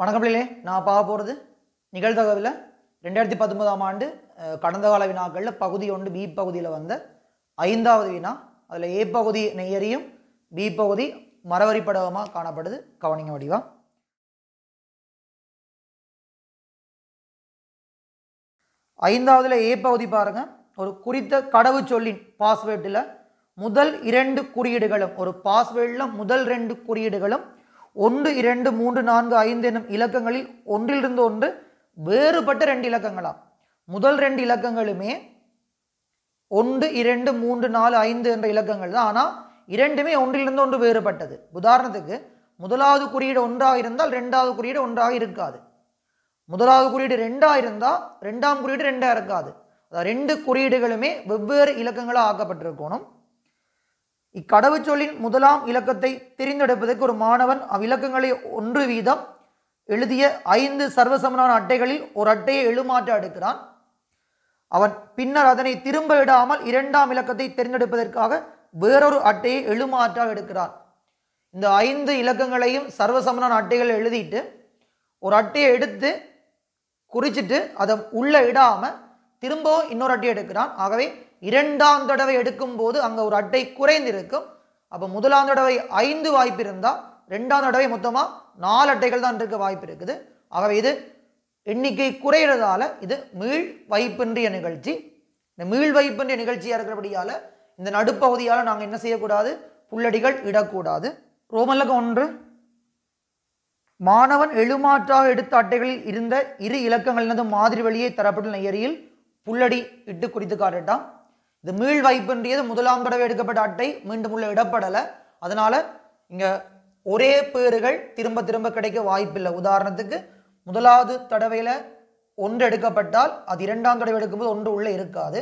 வணக்கம் நான் பார்க்க போகிறது நிகழ்தகவில் ரெண்டாயிரத்தி பத்தொன்பதாம் ஆண்டு கடந்த கால வினாக்களில் பகுதி ஒன்று பி பகுதியில் வந்த ஐந்தாவது வினா அதில் ஏ பகுதி நெய்யரியும் பி பகுதி மரவரி படவமாக காணப்படுது கவனிங்க வடிவம் ஐந்தாவதுல ஏ பகுதி பாருங்கள் ஒரு குறித்த கடவு சொல்லின் பாஸ்வேர்டில் முதல் இரண்டு குறியீடுகளும் ஒரு பாஸ்வேர்டில் முதல் ரெண்டு குறியீடுகளும் ஒன்று இரண்டு மூன்று நான்கு ஐந்து எனும் இலக்கங்களில் ஒன்றிலிருந்து ஒன்று வேறுபட்ட ரெண்டு இலக்கங்களாம் முதல் ரெண்டு இலக்கங்களுமே ஒன்று இரண்டு மூன்று நாலு ஐந்து என்ற இலக்கங்கள் தான் ஆனால் இரண்டுமே ஒன்றிலிருந்து ஒன்று வேறுபட்டது உதாரணத்துக்கு முதலாவது குறியீடு ஒன்றாக இருந்தால் ரெண்டாவது குறியீடு ஒன்றாக இருக்காது முதலாவது குறியீடு ரெண்டாக இருந்தால் ரெண்டாம் குறியீடு ரெண்டாக இருக்காது ரெண்டு குறியீடுகளுமே வெவ்வேறு இலக்கங்களாக ஆக்கப்பட்டிருக்கணும் இக்கடவுச்சொல்லின் முதலாம் இலக்கத்தை தெரிந்தெடுப்பதற்கு ஒரு மாணவன் அவ்விலக்கங்களை ஒன்று வீதம் எழுதிய ஐந்து சர்வசமனான அட்டைகளில் ஒரு அட்டையை எழுமாற்ற எடுக்கிறான் அவன் பின்னர் அதனை திரும்ப இடாமல் இரண்டாம் இலக்கத்தை தெரிந்தெடுப்பதற்காக வேறொரு அட்டையை எழுமாற்ற எடுக்கிறான் இந்த ஐந்து இலக்கங்களையும் சர்வசமனான அட்டைகளை எழுதிட்டு ஒரு அட்டையை எடுத்து குறிச்சிட்டு அதை உள்ளே இடாமல் திரும்பவும் இன்னொரு அட்டையை எடுக்கிறான் ஆகவே இரண்டாம் தடவை எடுக்கும் போது அங்கே ஒரு அட்டை குறைந்திருக்கும் அப்போ முதலாம் தடவை ஐந்து வாய்ப்பு இருந்தால் ரெண்டாம் தடவை மொத்தமாக நாலு அட்டைகள் தான் இருக்க வாய்ப்பு இருக்குது ஆகவே இது எண்ணிக்கை குறையிறதால இது மீள் வைப்பின்றிய நிகழ்ச்சி இந்த மீள் வைப்பின்றிய நிகழ்ச்சியாக இருக்கிறபடியால் இந்த நடுப்பகுதியால் நாங்கள் என்ன செய்யக்கூடாது புள்ளடிகள் இடக்கூடாது ரோமல்லகம் ஒன்று மாணவன் எழுமாற்றாக எடுத்த அட்டைகளில் இருந்த இரு இலக்கங்களினது மாதிரி வழியே தரப்பட்டுள்ள நெயரியில் புள்ளடி இட்டு குறித்து காட்டட்டான் இது மீள் வைப்புன்றியது முதலாம் தடவை எடுக்கப்பட்ட அட்டை மீண்டும் உள்ள இடப்படலை அதனால் இங்கே ஒரே பேருகள் திரும்ப திரும்ப கிடைக்க வாய்ப்பில்லை உதாரணத்துக்கு முதலாவது தடவையில் ஒன்று எடுக்கப்பட்டால் அது இரண்டாம் தடவை எடுக்கும்போது ஒன்று உள்ளே இருக்காது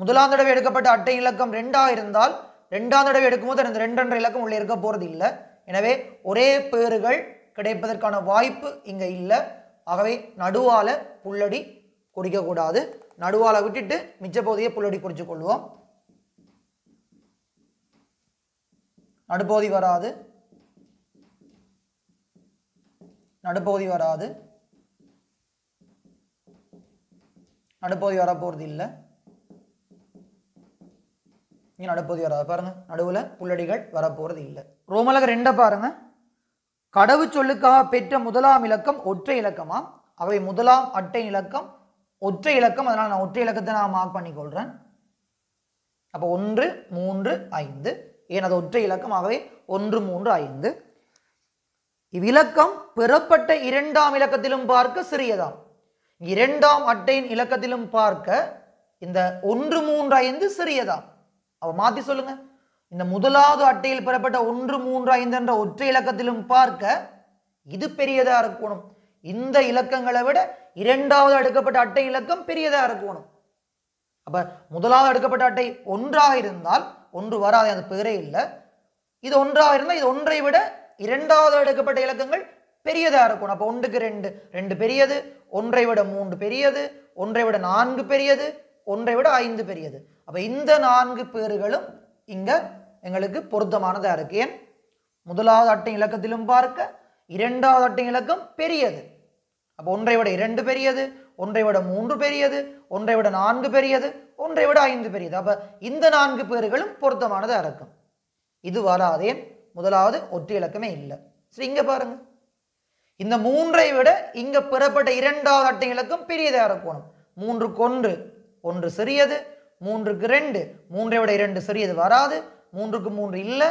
முதலாம் தடவை எடுக்கப்பட்ட அட்டை இலக்கம் ரெண்டாக இருந்தால் ரெண்டாம் தடவை எடுக்கும்போது அந்த ரெண்டன்ற இலக்கம் உள்ளே இருக்க போகிறது இல்லை எனவே ஒரே பேருகள் கிடைப்பதற்கான வாய்ப்பு இங்கே இல்லை ஆகவே நடுவால் புள்ளடி குடிக்கக்கூடாது நடுவால் விட்டுட்டு மிச்ச பகுதியை புள்ளடி குறித்து கொள்வோம் நடுப்பகுதி வராது நடுப்பகுதி வராது நடுப்பகுதி வரப்போகிறது இல்லை இங்கே நடுப்பகுதி வராது பாருங்கள் நடுவில் புள்ளடிகள் வரப்போகிறது இல்லை ரோமலக ரெண்டை பாருங்கள் கடவுச்சொல்லுக்காக பெற்ற முதலாம் இலக்கம் ஒற்றை இலக்கமா அவை முதலாம் அட்டை இலக்கம் ஒற்றை இலக்கம் அதனால் நான் ஒற்றை இலக்கத்தை நான் மார்க் பண்ணிக்கொள்கிறேன் அப்போ ஒன்று மூன்று ஐந்து ஏன் அது ஒற்றை இலக்கம் ஆகவே ஒன்று மூன்று ஐந்து இவ்விலக்கம் பெறப்பட்ட இரண்டாம் இலக்கத்திலும் பார்க்க சிறியதாம் இரண்டாம் அட்டையின் இலக்கத்திலும் பார்க்க இந்த ஒன்று மூன்று ஐந்து சிறியதாம் அவள் மாற்றி சொல்லுங்க இந்த முதலாவது அட்டையில் பெறப்பட்ட ஒன்று மூன்று ஐந்து என்ற ஒற்றை இலக்கத்திலும் பார்க்க இது பெரியதாக இருக்கணும் இந்த இலக்கங்களை விட இரண்டாவது அடுக்கப்பட்ட அட்டை இலக்கம் பெரியதாக இருக்கணும் அப்போ முதலாவது அடுக்கப்பட்ட அட்டை ஒன்றாக இருந்தால் ஒன்று வராது அந்த பேரே இல்லை இது ஒன்றாக இருந்தால் இது ஒன்றை விட இரண்டாவது அடுக்கப்பட்ட இலக்கங்கள் பெரியதாக இருக்கணும் அப்போ ஒன்றுக்கு ரெண்டு ரெண்டு பெரியது ஒன்றை விட மூன்று பெரியது ஒன்றை விட நான்கு பெரியது ஒன்றை விட ஐந்து பெரியது அப்போ இந்த நான்கு பேர்களும் இங்கே எங்களுக்கு பொருத்தமானதாக இருக்கு ஏன் முதலாவது அட்டை இலக்கத்திலும் பார்க்க இரண்டாவது அட்டை இலக்கம் பெரியது அப்போ ஒன்றை விட இரண்டு பெரியது ஒன்றை விட மூன்று பெரியது ஒன்றை விட நான்கு பெரியது ஒன்றை விட ஐந்து பெரியது அப்போ இந்த நான்கு பேர்களும் பொருத்தமானதாக இருக்கும் இது வராதேன் முதலாவது ஒற்று இலக்கமே இல்லை சரி இங்கே பாருங்கள் இந்த மூன்றை விட இங்கே பெறப்பட்ட இரண்டாவது அட்டை இலக்கம் பெரியதாக இருக்கணும் மூன்றுக்கு ஒன்று ஒன்று சிறியது மூன்றுக்கு ரெண்டு மூன்றை விட இரண்டு சிறியது வராது மூன்றுக்கு மூன்று இல்லை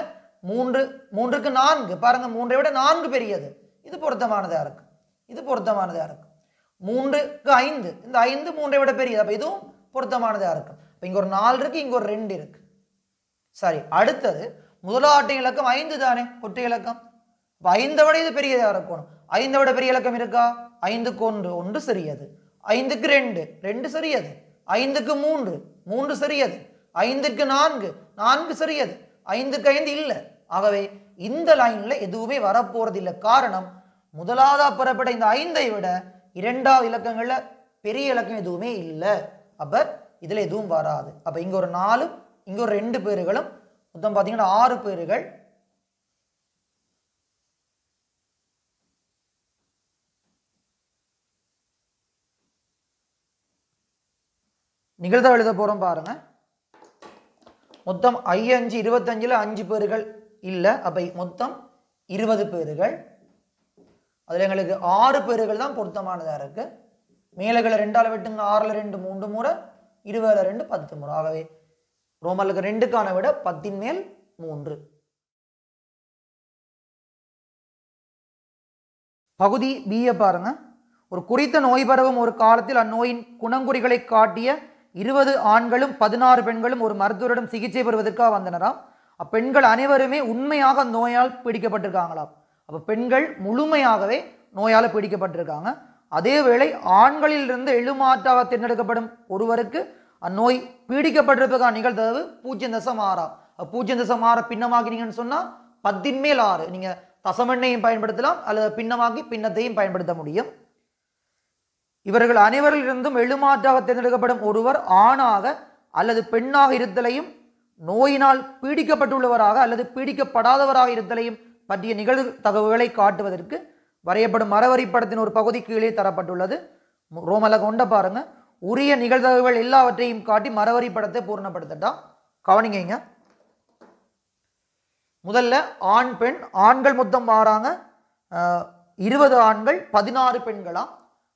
மூன்று மூன்றுக்கு நான்கு பாருங்கள் மூன்றை விட நான்கு பெரியது இது பொருத்தமானதாக இருக்கும் இது பொருத்தமானதாக இருக்கும் மூன்றுக்கு ஐந்து இந்த ஐந்து மூன்றை விட பெரியது அப்போ இதுவும் பொருத்தமானதாக இருக்கும் இப்போ இங்கே ஒரு நாலு இருக்குது இங்கே ஒரு ரெண்டு இருக்குது சாரி அடுத்தது முதலாட்டை இலக்கம் ஐந்து தானே ஒற்றை இலக்கம் இப்போ ஐந்தை விட இது பெரியதாக இருக்கணும் ஐந்தை விட பெரிய இலக்கம் இருக்கா ஐந்துக்கு ஒன்று ஒன்று சிறியது ஐந்துக்கு ரெண்டு ரெண்டு சிறியது ஐந்துக்கு மூன்று மூன்று சிறியது ஐந்துக்கு நான்கு நான்கு சிறியது ஐந்துக்கு ஐந்து இல்லை ஆகவே இந்த லைனில் எதுவுமே வரப்போகிறது இல்லை காரணம் முதலாவதாக பெறப்பட்ட இந்த ஐந்தை விட இரண்டாவது இலக்கங்களில் பெரிய இலக்கம் எதுவுமே இல்லை அப்போ இதில் எதுவும் வராது அப்போ இங்கே ஒரு நாலு இங்கே ஒரு ரெண்டு பேர்களும் மொத்தம் பார்த்தீங்கன்னா ஆறு பேர்கள் நிகழ்த்த எழுத போகிறோம் பாருங்க மொத்தம் ஐ அஞ்சு இருபத்தஞ்சில் அஞ்சு பேர்கள் இல்லை அப்போ மொத்தம் இருபது பேர்கள் அதில் எங்களுக்கு ஆறு பேர்கள் தான் பொருத்தமானதாக இருக்குது மேலகளை ரெண்டால் வெட்டுங்க ஆறில் ரெண்டு மூன்று முறை இருபதில் ரெண்டு பத்து முறை ஆகவே ரோமலுக்கு ரெண்டுக்கான விட பத்தின் மேல் மூன்று பகுதி பிஏ பாருங்க ஒரு குறித்த நோய் பரவும் ஒரு காலத்தில் அந்நோயின் குணங்குறிகளை காட்டிய இருபது ஆண்களும் பதினாறு பெண்களும் ஒரு மருத்துவரிடம் சிகிச்சை பெறுவதற்காக வந்தனராம் அப்பெண்கள் அனைவருமே உண்மையாக நோயால் பிடிக்கப்பட்டிருக்காங்களாம் அப்போ பெண்கள் முழுமையாகவே நோயால் பீடிக்கப்பட்டிருக்காங்க அதே வேளை ஆண்களிலிருந்து எழுமாற்றாக தேர்ந்தெடுக்கப்படும் ஒருவருக்கு அந்நோய் பீடிக்கப்பட்டிருப்பதற்கான நிகழ்தகவு பூஜ்ஜியம் தசம் ஆறா பூஜ்ஜியம் தசம் ஆற பின்னமாக்கினீங்கன்னு சொன்னால் பத்தின் மேல் ஆறு நீங்கள் தசமெண்ணையும் பயன்படுத்தலாம் அல்லது பின்னமாக்கி பின்னத்தையும் பயன்படுத்த முடியும் இவர்கள் அனைவரிலிருந்தும் எழுமாற்றாக தேர்ந்தெடுக்கப்படும் ஒருவர் ஆணாக அல்லது பெண்ணாக இருத்தலையும் நோயினால் பீடிக்கப்பட்டுள்ளவராக அல்லது பீடிக்கப்படாதவராக இருத்தலையும் பற்றிய நிகழ்வு தகவல்களை காட்டுவதற்கு வரையப்படும் படத்தின் ஒரு பகுதி கீழே தரப்பட்டுள்ளது ரோமலக கொண்ட பாருங்க உரிய நிகழ்தகவுகள் எல்லாவற்றையும் காட்டி மரவரி படத்தை பூர்ணப்படுத்தட்டா கவனிங்க முதல்ல ஆண் பெண் ஆண்கள் மொத்தம் மாறாங்க இருபது ஆண்கள் பதினாறு பெண்களா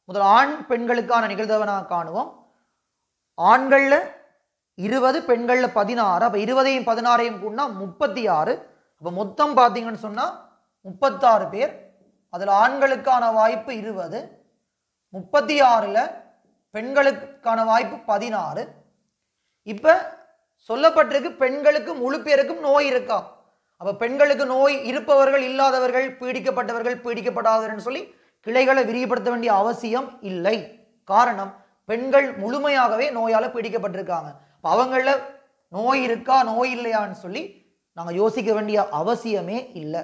முதல் ஆண் பெண்களுக்கான நிகழ்தகவை நான் காணுவோம் ஆண்களில் இருபது பெண்களில் பதினாறு அப்போ இருபதையும் பதினாறையும் கூட முப்பத்தி ஆறு அப்போ மொத்தம் பார்த்தீங்கன்னு சொன்னால் முப்பத்தாறு பேர் அதில் ஆண்களுக்கான வாய்ப்பு இருபது முப்பத்தி ஆறில் பெண்களுக்கான வாய்ப்பு பதினாறு இப்போ சொல்லப்பட்டிருக்கு பெண்களுக்கு முழு பேருக்கும் நோய் இருக்கா அப்போ பெண்களுக்கு நோய் இருப்பவர்கள் இல்லாதவர்கள் பீடிக்கப்பட்டவர்கள் பீடிக்கப்படாதவர்கள் சொல்லி கிளைகளை விரிவுபடுத்த வேண்டிய அவசியம் இல்லை காரணம் பெண்கள் முழுமையாகவே நோயால் பீடிக்கப்பட்டிருக்காங்க அவங்களில் நோய் இருக்கா நோய் இல்லையான்னு சொல்லி நாங்கள் யோசிக்க வேண்டிய அவசியமே இல்லை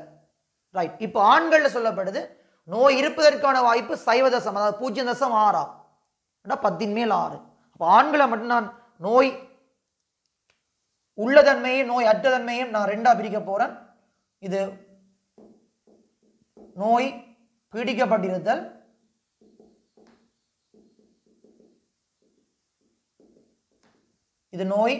ரைட் இப்போ ஆண்களில் சொல்லப்படுது நோய் இருப்பதற்கான வாய்ப்பு சைவ தசம் அதாவது பூஜ்ஜியம் தசம் ஆறா பத்தின் மேல் ஆறு அப்போ ஆண்களை மட்டும் நான் நோய் உள்ளதன்மையும் நோய் அற்றதன்மையும் நான் ரெண்டாக பிரிக்க போகிறேன் இது நோய் பீடிக்கப்பட்டிருத்தல் இது நோய்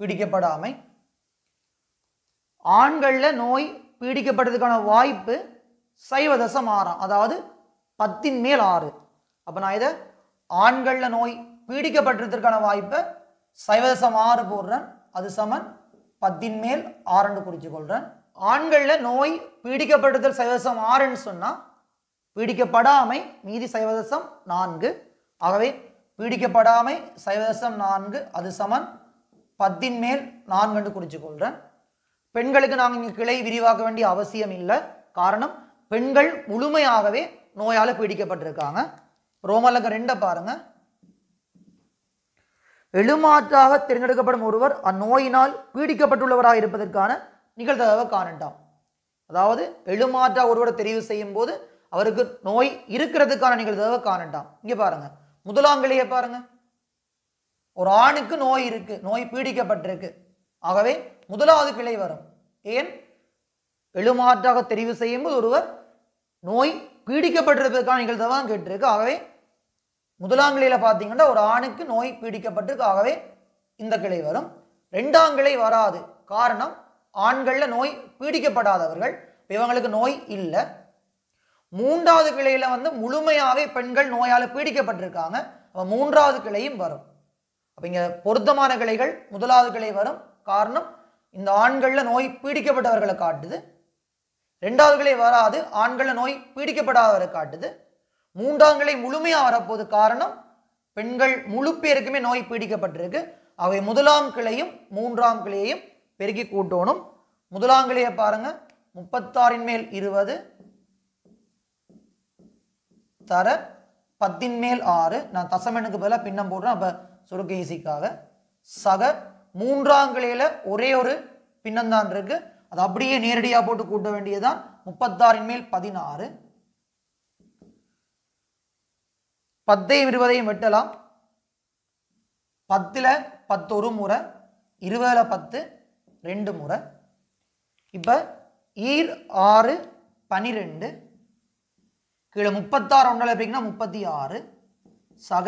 பீடிக்கப்படாமை ஆண்களில் நோய் பீடிக்கப்படுறதுக்கான வாய்ப்பு சைவ தசம் ஆறாம் அதாவது பத்தின் மேல் ஆறு அப்போ நான் இதை ஆண்களில் நோய் பீடிக்கப்பட்டதற்கான வாய்ப்பை சைவதசம் ஆறு போடுறேன் அது சமன் பத்தின் மேல் ஆறுன்னு குறிச்சுக்கொள்கிறேன் ஆண்களில் நோய் பீடிக்கப்பட்டதில் சைவதசம் ஆறுன்னு சொன்னால் பீடிக்கப்படாமை மீதி சைவதசம் நான்கு ஆகவே பீடிக்கப்படாமை சைவதசம் நான்கு அது சமன் பத்தின் மேல் நான் கண்டு குறித்து கொள்கிறேன் பெண்களுக்கு நாங்கள் இங்கே கிளை விரிவாக்க வேண்டிய அவசியம் இல்லை காரணம் பெண்கள் முழுமையாகவே நோயால் பீடிக்கப்பட்டிருக்காங்க ரோமலங்க ரெண்டை பாருங்க எழுமாற்றாக தேர்ந்தெடுக்கப்படும் ஒருவர் அந்நோயினால் பீடிக்கப்பட்டுள்ளவராக இருப்பதற்கான நிகழ்தகவை காணட்டாம் அதாவது எழுமாற்றாக ஒருவரை தெரிவு செய்யும் போது அவருக்கு நோய் இருக்கிறதுக்கான நிகழ்தகவை காணட்டாம் இங்கே பாருங்க முதலாங்கிலேயே பாருங்கள் ஒரு ஆணுக்கு நோய் இருக்கு நோய் பீடிக்கப்பட்டிருக்கு ஆகவே முதலாவது பிழை வரும் ஏன் எழுமாற்றாக தெரிவு செய்யும்போது ஒருவர் நோய் பீடிக்கப்பட்டிருப்பதற்கான நிகழ்வு தான் கேட்டிருக்கு ஆகவே முதலாங்கிளையில் பார்த்தீங்கன்னா ஒரு ஆணுக்கு நோய் பீடிக்கப்பட்டிருக்கு ஆகவே இந்த கிளை வரும் ரெண்டாம் கிளை வராது காரணம் ஆண்களில் நோய் பீடிக்கப்படாதவர்கள் இவங்களுக்கு நோய் இல்லை மூன்றாவது கிளையில் வந்து முழுமையாகவே பெண்கள் நோயால் பீடிக்கப்பட்டிருக்காங்க மூன்றாவது கிளையும் வரும் அப்போ இங்கே பொருத்தமான கிளைகள் முதலாவது கிளை வரும் காரணம் இந்த ஆண்களில் நோய் பீடிக்கப்பட்டவர்களை காட்டுது ரெண்டாவது கிளை வராது ஆண்களில் நோய் பீடிக்கப்படாதவரை காட்டுது மூன்றாம் கிளை முழுமையாக வரப்போது காரணம் பெண்கள் முழு பேருக்குமே நோய் பீடிக்கப்பட்டிருக்கு அவை முதலாம் கிளையும் மூன்றாம் கிளையையும் பெருக்கி கூட்டணும் முதலாம் கிளையை பாருங்க முப்பத்தாறின் மேல் இருபது தர பத்தின் மேல் ஆறு நான் தசமெனுக்கு பதிலாக பின்னம் போடுறேன் அப்போ சுருக்க சக மூன்றாம் ஒரே ஒரு பின்னந்தான் இருக்கு அது அப்படியே நேரடியாக போட்டு கூட்ட வேண்டியதுதான் முப்பத்தாறின் மேல் பதினாறு பத்தையும் இருபதையும் வெட்டலாம் பத்தில் பத்து ஒரு முறை இருபதில் பத்து ரெண்டு முறை இப்போ ஈர் ஆறு பனிரெண்டு கீழே முப்பத்தாறு ஒன்றில் எப்படிங்கன்னா முப்பத்தி ஆறு சக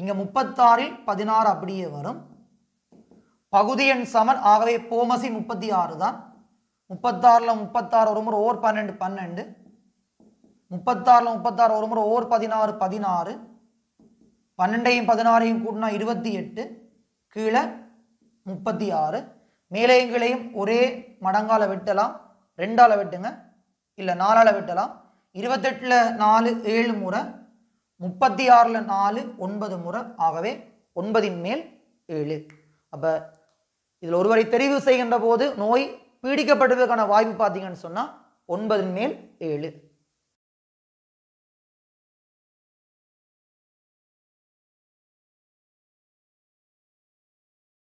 இங்கே முப்பத்தாறில் பதினாறு அப்படியே வரும் பகுதி எண் சமன் ஆகவே போமசி முப்பத்தி ஆறு தான் முப்பத்தாறில் முப்பத்தாறு ஒரு முறை ஓர் பன்னெண்டு பன்னெண்டு முப்பத்தாறுல முப்பத்தாறு ஒரு முறை ஓர் பதினாறு பதினாறு பன்னெண்டையும் பதினாறையும் கூட்டினா இருபத்தி எட்டு கீழே முப்பத்தி ஆறு மேலேயும் கீழையும் ஒரே மடங்கால வெட்டலாம் ரெண்டால் வெட்டுங்க இல்லை நாலால் வெட்டலாம் இருபத்தெட்டில் நாலு ஏழு முறை முப்பத்தி ஆறில் நாலு ஒன்பது முறை ஆகவே ஒன்பதின் மேல் ஏழு அப்போ இதில் ஒருவரை தெரிவு செய்கின்ற போது நோய் பீடிக்கப்படுவதற்கான வாய்ப்பு பார்த்தீங்கன்னு சொன்னால் ஒன்பதின் மேல் ஏழு